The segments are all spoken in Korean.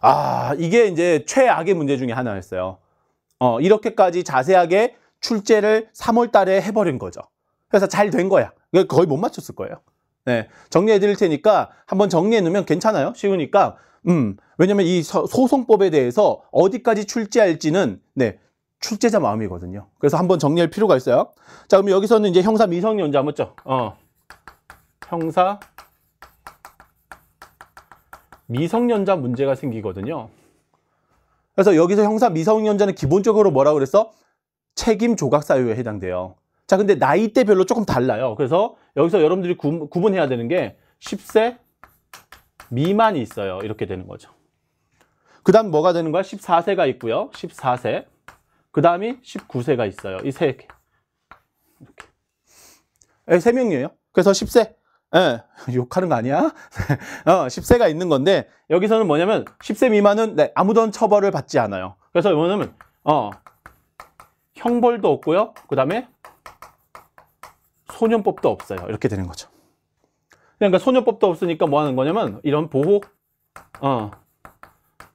아, 이게 이제 최악의 문제 중에 하나였어요. 어, 이렇게까지 자세하게 출제를 3월 달에 해버린 거죠. 그래서 잘 된 거야. 그러니까 거의 못 맞췄을 거예요. 네. 정리해 드릴 테니까 한번 정리해 놓으면 괜찮아요. 쉬우니까. 음, 왜냐면 이 소송법에 대해서 어디까지 출제할지는, 네. 출제자 마음이거든요. 그래서 한번 정리할 필요가 있어요. 자, 그럼 여기서는 이제 형사 미성년자 맞죠? 어. 형사 미성년자 문제가 생기거든요. 그래서 여기서 형사 미성년자는 기본적으로 뭐라 그랬어? 책임 조각 사유에 해당돼요. 자, 근데 나이대별로 조금 달라요. 그래서 여기서 여러분들이 구, 분해야 되는 게 10세 미만이 있어요. 이렇게 되는 거죠. 그 다음 뭐가 되는 거야? 14세가 있고요. 14세. 그 다음이 19세가 있어요. 이 세 개. 이렇게. 세 명이에요. 그래서 10세, 예, 욕하는 거 아니야? 어, 10세가 있는 건데 여기서는 뭐냐면 10세 미만은 네, 아무런 처벌을 받지 않아요. 그래서 뭐냐면 어, 형벌도 없고요. 그 다음에 소년법도 없어요. 이렇게 되는 거죠. 그러니까 소년법도 없으니까 뭐 하는 거냐면 이런 보호 어,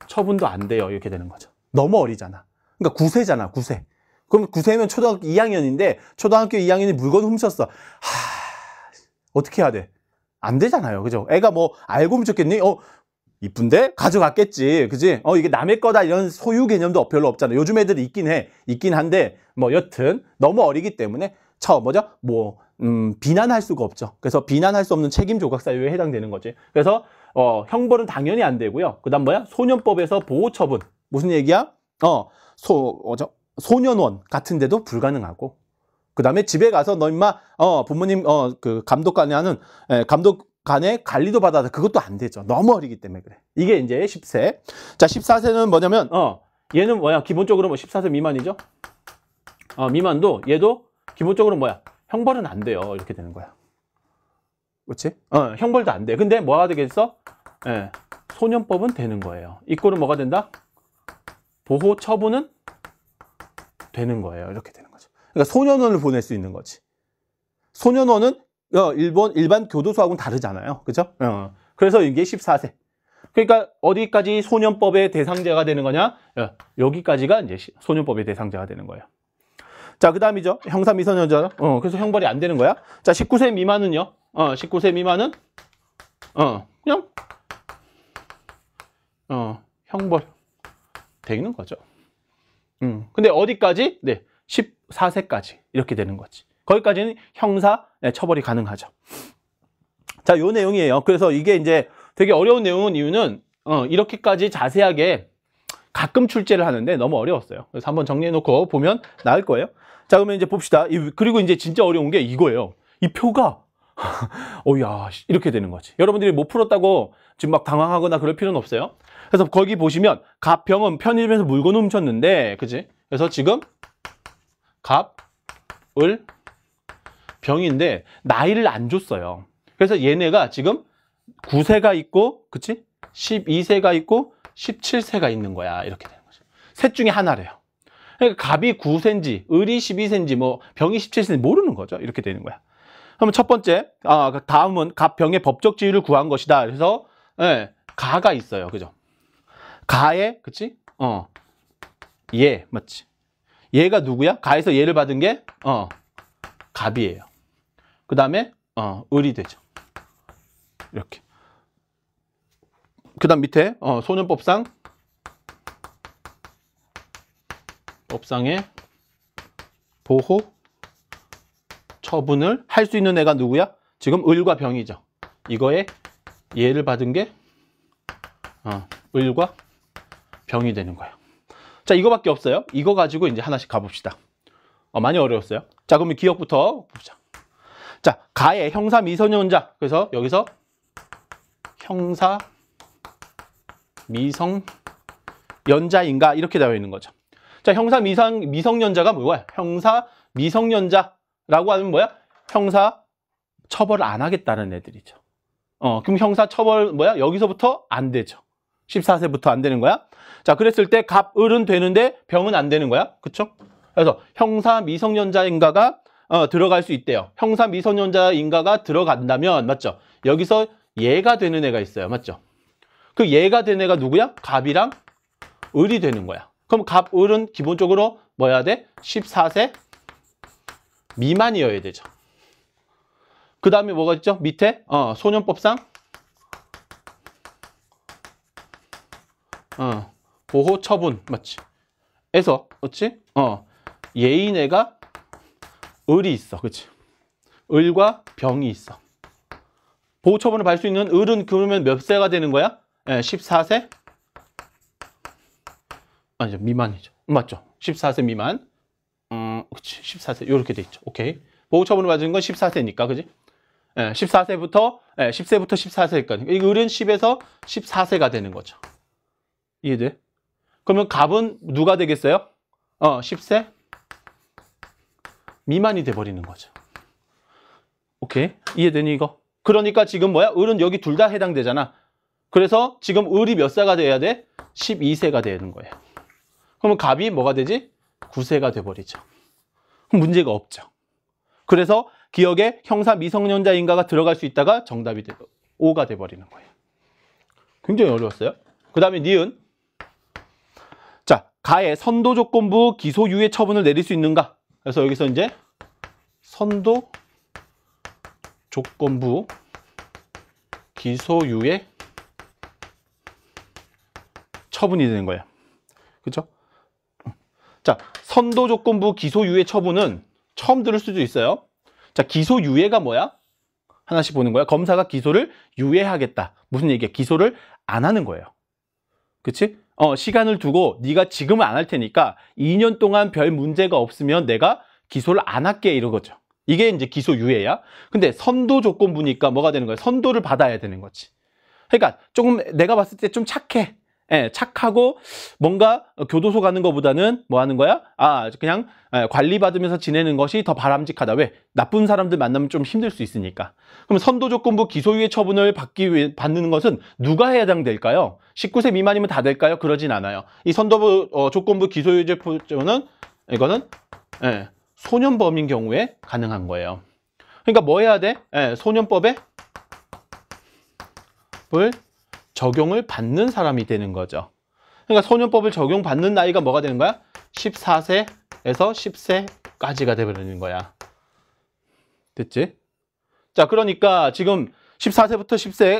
처분도 안 돼요. 이렇게 되는 거죠. 너무 어리잖아. 그러니까 9세잖아. 9세. 그럼 9세면 초등학교 2학년인데 초등학교 2학년이 물건 훔쳤어. 하... 어떻게 해야 돼? 안 되잖아요. 그죠? 애가 뭐 알고 미쳤겠니? 어, 이쁜데? 가져갔겠지. 그지? 어, 이게 남의 거다. 이런 소유 개념도 별로 없잖아요. 요즘 애들이 있긴 해. 있긴 한데, 뭐, 여튼, 너무 어리기 때문에, 처음 뭐죠? 뭐, 음, 비난할 수가 없죠. 그래서 비난할 수 없는 책임 조각 사유에 해당되는 거지. 그래서, 어, 형벌은 당연히 안 되고요. 그 다음 뭐야? 소년법에서 보호 처분. 무슨 얘기야? 어, 소, 어저, 소년원 같은 데도 불가능하고. 그 다음에 집에 가서 너 임마 어 부모님 어 그감독관에 하는 에, 예, 감독 간에 관리도 받아서 그것도 안 되죠. 너무 어리기 때문에 그래. 이게 이제 10세. 자, 14세는 뭐냐면 어 얘는 뭐야? 기본적으로 뭐 14세 미만이죠. 어 미만도 얘도 기본적으로 뭐야? 형벌은 안 돼요. 이렇게 되는 거야. 그렇지? 어, 형벌도 안 돼. 근데 뭐가 되겠어? 예. 소년법은 되는 거예요. 이꼴은 뭐가 된다? 보호 처분은 되는 거예요. 이렇게 되는 거죠. 그러니까 소년원을 보낼 수 있는 거지. 소년원은 어, 일본 일반 교도소하고는 다르잖아요. 그죠? 어. 그래서 이게 14세. 그러니까 어디까지 소년법의 대상자가 되는 거냐? 어, 여기까지가 이제 소년법의 대상자가 되는 거예요. 자, 그 다음이죠. 형사 미성년자. 어, 그래서 형벌이 안 되는 거야. 자, 19세 미만은요. 어, 19세 미만은 어, 그냥 어, 형벌 되는 거죠. 음. 근데 어디까지? 네. 4세까지 이렇게 되는 거지. 거기까지는 형사 네, 처벌이 가능하죠. 자, 요 내용이에요. 그래서 이게 이제 되게 어려운 내용은 이유는 어, 이렇게까지 자세하게 가끔 출제를 하는데 너무 어려웠어요. 그래서 한번 정리해 놓고 보면 나을 거예요. 자, 그러면 이제 봅시다. 그리고 이제 진짜 어려운 게 이거예요. 이 표가 오야 이렇게 되는 거지. 여러분들이 못 풀었다고 지금 막 당황하거나 그럴 필요는 없어요. 그래서 거기 보시면 가평은 편의점에서 물건을 훔쳤는데, 그지? 그래서 지금 갑, 을, 병인데 나이를 안 줬어요. 그래서 얘네가 지금 9세가 있고 그치? 12세가 있고 17세가 있는 거야. 이렇게 되는 거죠. 셋 중에 하나래요. 그러니까 갑이 9세인지 을이 12세인지 뭐 병이 17세인지 모르는 거죠. 이렇게 되는 거야. 그러면 첫 번째, 아, 그 다음은 갑 병의 법적 지위를 구한 것이다. 그래서 예, 가가 있어요. 그죠? 가에 그치? 어. 예, 맞지? 얘가 누구야? 가에서 얘를 받은 게 어, 갑이에요. 그 다음에 어, 을이 되죠. 이렇게. 그 다음 밑에 어, 소년법상 법상의 보호 처분을 할 수 있는 애가 누구야? 지금 을과 병이죠. 이거에 얘를 받은 게 어, 을과 병이 되는 거예요. 자, 이거밖에 없어요. 이거 가지고 이제 하나씩 가봅시다. 어, 많이 어려웠어요. 자, 그러면 기억부터 보자. 자, 가의 형사 미성년자. 그래서 여기서 형사 미성 연자인가 이렇게 되어 있는 거죠. 자, 형사 미성 미성년자가 뭐야? 형사 미성년자라고 하면 뭐야? 형사 처벌 안 하겠다는 애들이죠. 어, 그럼 형사 처벌 뭐야? 여기서부터 안 되죠. 14세부터 안 되는 거야. 자, 그랬을 때 갑을은 되는데 병은 안 되는 거야. 그쵸? 그래서 형사 미성년자인가가 어, 들어갈 수 있대요. 형사 미성년자인가가 들어간다면 맞죠? 여기서 얘가 되는 애가 있어요. 맞죠? 그 얘가 되는 애가 누구야? 갑이랑 을이 되는 거야. 그럼 갑, 을은 기본적으로 뭐야 돼? 14세 미만이어야 되죠. 그 다음에 뭐가 있죠? 밑에 어, 소년법상 어, 보호 처분 맞지? 에서 그렇지? 어, 예인애가 을이 있어 그렇지? 을과 병이 있어 보호 처분을 받을 수 있는 을은 그러면 몇 세가 되는 거야? 예, 14세? 아니죠 미만이죠 맞죠? 14세 미만 음, 그치 14세 이렇게 돼 있죠 오케이 보호 처분을 받은 건 14세니까 그지? 예, 14세부터 예, 10세부터 14세까지 이 을은 10에서 14세가 되는 거죠 이해돼? 그러면 갑은 누가 되겠어요? 어, 10세 미만이 돼버리는 거죠. 오케이? 이해되니 이거? 그러니까 지금 뭐야? 을은 여기 둘 다 해당되잖아. 그래서 지금 을이 몇 세가 돼야 돼? 12세가 되는 거예요. 그러면 갑이 뭐가 되지? 9세가 돼버리죠. 그럼 문제가 없죠. 그래서 기억에 형사 미성년자인가가 들어갈 수 있다가 정답이 되고 5가 돼버리는 거예요. 굉장히 어려웠어요. 그 다음에 니은 가해 선도 조건부 기소유예 처분을 내릴 수 있는가? 그래서 여기서 이제 선도 조건부 기소유예 처분이 되는 거예요. 그렇죠? 자, 선도 조건부 기소유예 처분은 처음 들을 수도 있어요. 자, 기소유예가 뭐야? 하나씩 보는 거야. 검사가 기소를 유예하겠다. 무슨 얘기야? 기소를 안 하는 거예요. 그치? 어, 시간을 두고 네가 지금은 안 할 테니까 2년 동안 별 문제가 없으면 내가 기소를 안 할게 이런거죠 이게 이제 기소 유예야. 근데 선도 조건부니까 뭐가 되는 거야? 선도를 받아야 되는 거지. 그러니까 조금 내가 봤을 때 좀 착해. 예, 착하고 뭔가 교도소 가는 것보다는 뭐 하는 거야? 아, 그냥 예, 관리받으면서 지내는 것이 더 바람직하다. 왜? 나쁜 사람들 만나면 좀 힘들 수 있으니까. 그럼 선도조건부 기소유예 처분을 받기 위해, 받는 것은 누가 해당될까요? 19세 미만이면 다 될까요? 그러진 않아요. 이 선도부 어, 조건부 기소유예 처분은 이거는 예, 소년범인 경우에 가능한 거예요. 그러니까 뭐 해야 돼? 예, 소년법에 을 적용을 받는 사람이 되는 거죠. 그러니까 소년법을 적용받는 나이가 뭐가 되는 거야? 14세에서 10세까지가 되버리는 거야. 됐지? 자, 그러니까 지금 14세부터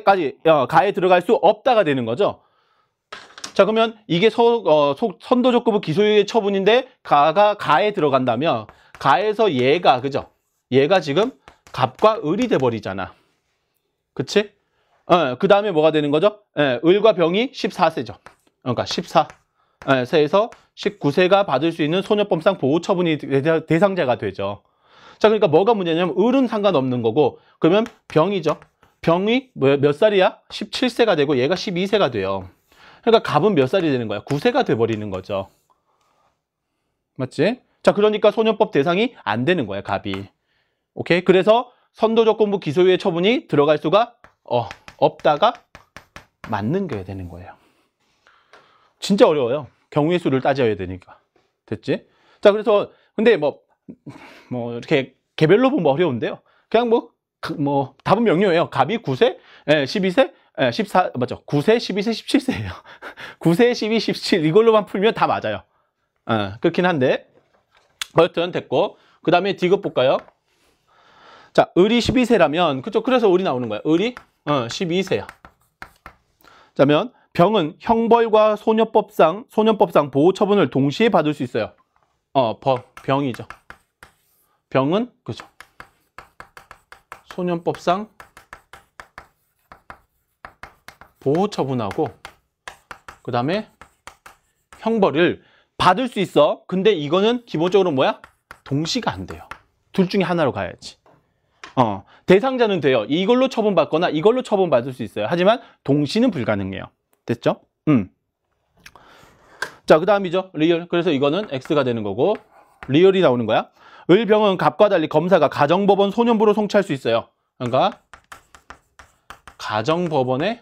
10세까지 어, 가에 들어갈 수 없다가 되는 거죠. 자, 그러면 이게 소, 어, 소, 선도적급부 기소유예 처분인데 가가 가에 들어간다면 가에서 예가, 그죠? 얘가 지금 갑과 을이 돼버리잖아. 그치? 어, 그 다음에 뭐가 되는 거죠? 예, 을과 병이 14세죠. 그러니까 14. 예, 세에서 19세가 받을 수 있는 소녀범상 보호 처분이 대상자가 되죠. 자, 그러니까 뭐가 문제냐면 을은 상관없는 거고 그러면 병이죠. 병이 뭐, 몇 살이야? 17세가 되고 얘가 12세가 돼요. 그러니까 갑은 몇 살이 되는 거야? 9세가 돼버리는 거죠. 맞지? 자, 그러니까 소년법 대상이 안 되는 거야, 갑이. 오케이? 그래서 선도조건부 기소유예 처분이 들어갈 수가 어, 없다가 맞는 게 되는 거예요. 진짜 어려워요. 경우의 수를 따져야 되니까. 됐지? 자, 그래서 근데 뭐, 뭐 이렇게 개별로 보면 뭐 어려운데요. 그냥 뭐, 그 뭐 답은 명료해요 갑이 9세, 12세, 14, 맞죠? 9세, 12세, 17세예요. 9세, 12, 17 이걸로만 풀면 다 맞아요. 어, 그렇긴 한데 여튼 됐고 그 다음에 디귿 볼까요? 자, 을이 12세라면 그쵸? 그래서 을이 나오는 거야. 을이 12세야. 어, 자면 병은 형벌과 소년법상 소년법상 보호 처분을 동시에 받을 수 있어요. 어, 버, 병이죠. 병은 그죠. 소년법상 보호 처분하고 그 다음에 형벌을 받을 수 있어. 근데 이거는 기본적으로 뭐야? 동시가 안 돼요. 둘 중에 하나로 가야지. 어, 대상자는 돼요. 이걸로 처분받거나 이걸로 처분받을 수 있어요. 하지만 동시는 불가능해요. 됐죠? 음. 자, 그 다음이죠. 리얼. 그래서 이거는 X가 되는 거고 리얼이 나오는 거야. 을병은 갑과 달리 검사가 가정법원 소년부로 송치할 수 있어요. 그러니까 가정법원에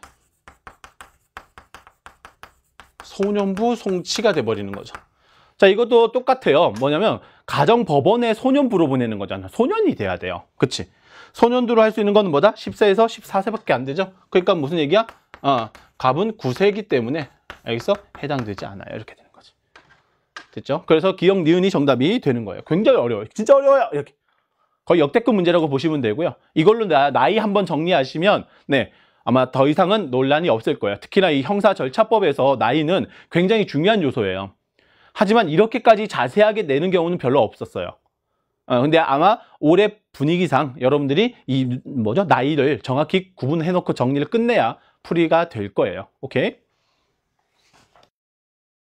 소년부 송치가 돼버리는 거죠. 자 이것도 똑같아요 뭐냐면 가정법원에 소년부로 보내는 거잖아 소년이 돼야 돼요 그치 소년도로 할 수 있는 건 뭐다? 10세에서 14세밖에 안 되죠 그러니까 무슨 얘기야? 어, 갑은 9세이기 때문에 여기서 해당되지 않아요 이렇게 되는 거지 됐죠? 그래서 기억 니은이 정답이 되는 거예요 굉장히 어려워요 진짜 어려워요 이렇게 거의 역대급 문제라고 보시면 되고요 이걸로 나, 이 한번 정리하시면 네 아마 더 이상은 논란이 없을 거예요 특히나 이 형사 절차법에서 나이는 굉장히 중요한 요소예요 하지만 이렇게까지 자세하게 내는 경우는 별로 없었어요. 어, 근데 아마 올해 분위기상 여러분들이 이 뭐죠 나이를 정확히 구분해 놓고 정리를 끝내야 풀이가 될 거예요. 오케이.